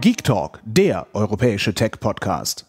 Geek Talk, der europäische Tech-Podcast.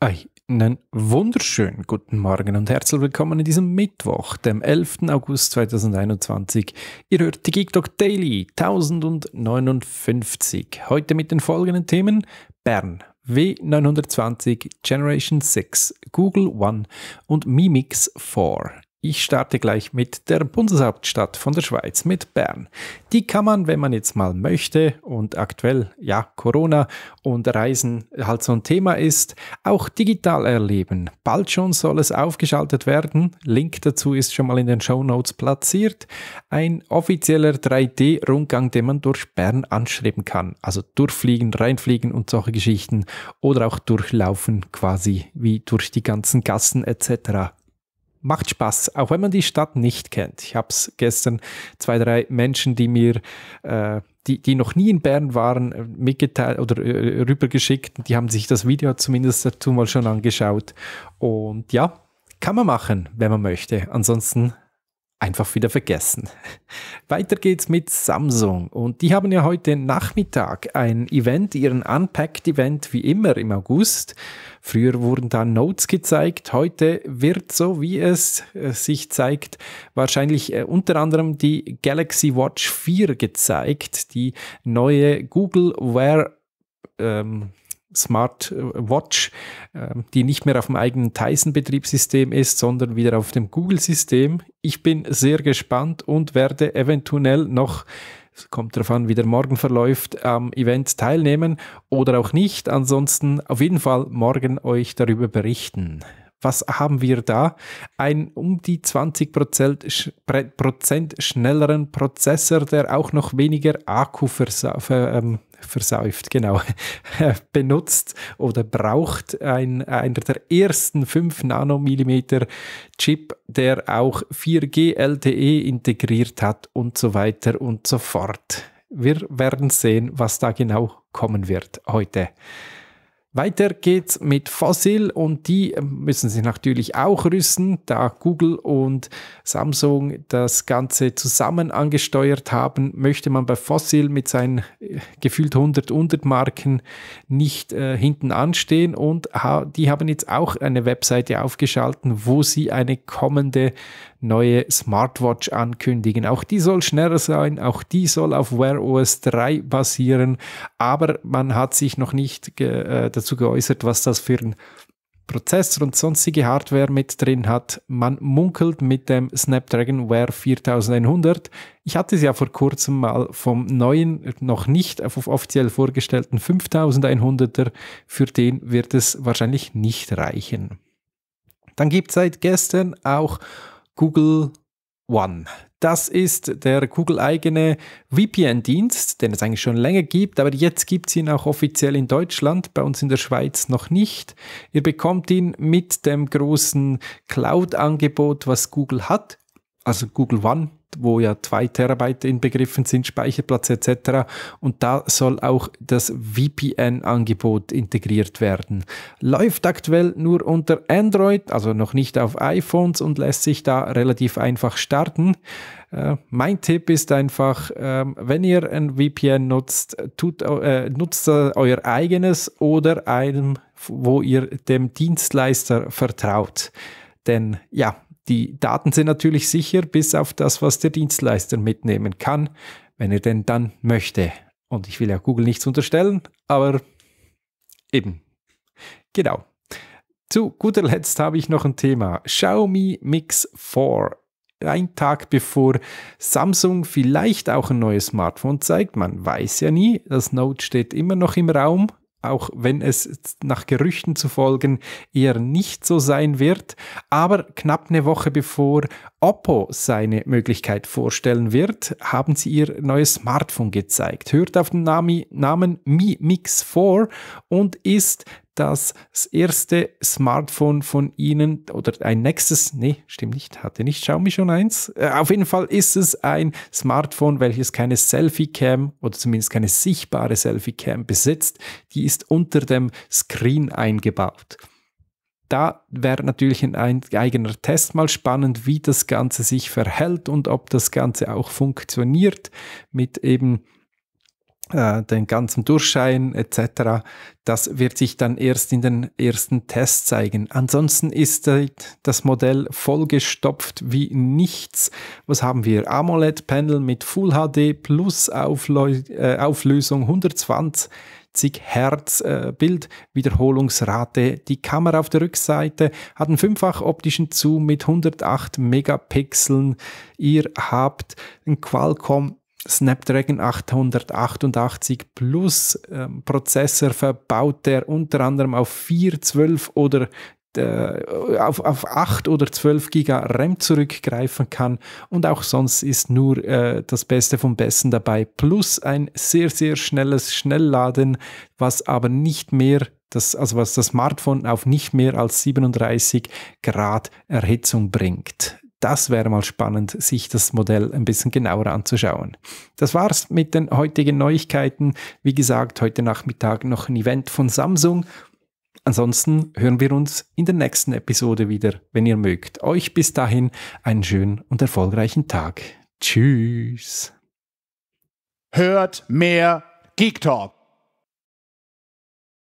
Einen wunderschönen guten Morgen und herzlich willkommen in diesem Mittwoch, dem 11. August 2021. Ihr hört die Geek Talk Daily 1059. Heute mit den folgenden Themen: Bern, W920, Generation 6, Google One und Mimix 4. Ich starte gleich mit der Bundeshauptstadt von der Schweiz, mit Bern. Die kann man, wenn man jetzt mal möchte und aktuell, ja, Corona und Reisen halt so ein Thema ist, auch digital erleben. Bald schon soll es aufgeschaltet werden. Link dazu ist schon mal in den Show Notes platziert. Ein offizieller 3D-Rundgang, den man durch Bern anschreiben kann. Also durchfliegen, reinfliegen und solche Geschichten oder auch durchlaufen quasi wie durch die ganzen Gassen etc macht Spaß, auch wenn man die Stadt nicht kennt. Ich habe es gestern zwei, drei Menschen, die mir, äh, die, die noch nie in Bern waren, äh, mitgeteilt oder äh, rübergeschickt. Die haben sich das Video zumindest dazu mal schon angeschaut. Und ja, kann man machen, wenn man möchte. Ansonsten einfach wieder vergessen. Weiter geht's mit Samsung und die haben ja heute Nachmittag ein Event, ihren Unpacked-Event wie immer im August. Früher wurden da Notes gezeigt, heute wird so wie es äh, sich zeigt, wahrscheinlich äh, unter anderem die Galaxy Watch 4 gezeigt, die neue Google Wear ähm, Smart Watch, ähm, die nicht mehr auf dem eigenen Tyson-Betriebssystem ist, sondern wieder auf dem Google-System. Ich bin sehr gespannt und werde eventuell noch es kommt darauf an, wie der Morgen verläuft, am Event teilnehmen oder auch nicht. Ansonsten auf jeden Fall morgen euch darüber berichten. Was haben wir da? Ein um die 20% schnelleren Prozessor, der auch noch weniger Akku vers ähm, versäuft, genau, benutzt oder braucht ein, einer der ersten 5 Nanomillimeter Chip, der auch 4G LTE integriert hat und so weiter und so fort. Wir werden sehen, was da genau kommen wird heute. Weiter geht's mit Fossil und die müssen sich natürlich auch rüsten, da Google und Samsung das Ganze zusammen angesteuert haben, möchte man bei Fossil mit seinen äh, gefühlt 100 Marken nicht äh, hinten anstehen und ha die haben jetzt auch eine Webseite aufgeschalten, wo sie eine kommende neue Smartwatch ankündigen. Auch die soll schneller sein, auch die soll auf Wear OS 3 basieren, aber man hat sich noch nicht äh, das dazu geäußert, was das für ein Prozessor und sonstige Hardware mit drin hat. Man munkelt mit dem Snapdragon Wear 4100. Ich hatte es ja vor kurzem mal vom neuen, noch nicht offiziell vorgestellten 5100er. Für den wird es wahrscheinlich nicht reichen. Dann gibt es seit gestern auch Google One, das ist der Google-eigene VPN-Dienst, den es eigentlich schon länger gibt, aber jetzt gibt es ihn auch offiziell in Deutschland, bei uns in der Schweiz noch nicht. Ihr bekommt ihn mit dem großen Cloud-Angebot, was Google hat, also Google One wo ja zwei Terabyte inbegriffen sind, Speicherplatz etc. Und da soll auch das VPN-Angebot integriert werden. Läuft aktuell nur unter Android, also noch nicht auf iPhones und lässt sich da relativ einfach starten. Äh, mein Tipp ist einfach, äh, wenn ihr ein VPN nutzt, tut, äh, nutzt euer eigenes oder einem, wo ihr dem Dienstleister vertraut. Denn ja, die Daten sind natürlich sicher, bis auf das, was der Dienstleister mitnehmen kann, wenn er denn dann möchte. Und ich will ja Google nichts unterstellen, aber eben. Genau. Zu guter Letzt habe ich noch ein Thema. Xiaomi Mix 4. Ein Tag bevor Samsung vielleicht auch ein neues Smartphone zeigt. Man weiß ja nie. Das Note steht immer noch im Raum auch wenn es nach Gerüchten zu folgen eher nicht so sein wird. Aber knapp eine Woche bevor Oppo seine Möglichkeit vorstellen wird, haben sie ihr neues Smartphone gezeigt. Hört auf den Namen Mi Mix 4 und ist das das erste Smartphone von Ihnen oder ein nächstes, nee, stimmt nicht, hatte nicht Xiaomi schon eins. Äh, auf jeden Fall ist es ein Smartphone, welches keine Selfie-Cam oder zumindest keine sichtbare Selfie-Cam besitzt. Die ist unter dem Screen eingebaut. Da wäre natürlich ein eigener Test mal spannend, wie das Ganze sich verhält und ob das Ganze auch funktioniert mit eben äh, den ganzen Durchschein etc. Das wird sich dann erst in den ersten Tests zeigen. Ansonsten ist das Modell vollgestopft wie nichts. Was haben wir? AMOLED-Panel mit Full HD plus Aufleu äh, Auflösung 120. Hertz äh, Bildwiederholungsrate. Die Kamera auf der Rückseite hat einen fünffach optischen Zoom mit 108 Megapixeln. Ihr habt ein Qualcomm Snapdragon 888 Plus ähm, Prozessor verbaut, der unter anderem auf 4, 12 oder äh, auf, auf 8 oder 12 Giga RAM zurückgreifen kann und auch sonst ist nur äh, das Beste vom Besten dabei, plus ein sehr, sehr schnelles Schnellladen, was aber nicht mehr das, also was das Smartphone auf nicht mehr als 37 Grad Erhitzung bringt. Das wäre mal spannend, sich das Modell ein bisschen genauer anzuschauen. Das war's mit den heutigen Neuigkeiten. Wie gesagt, heute Nachmittag noch ein Event von Samsung. Ansonsten hören wir uns in der nächsten Episode wieder, wenn ihr mögt. Euch bis dahin einen schönen und erfolgreichen Tag. Tschüss. Hört mehr Geek Talk.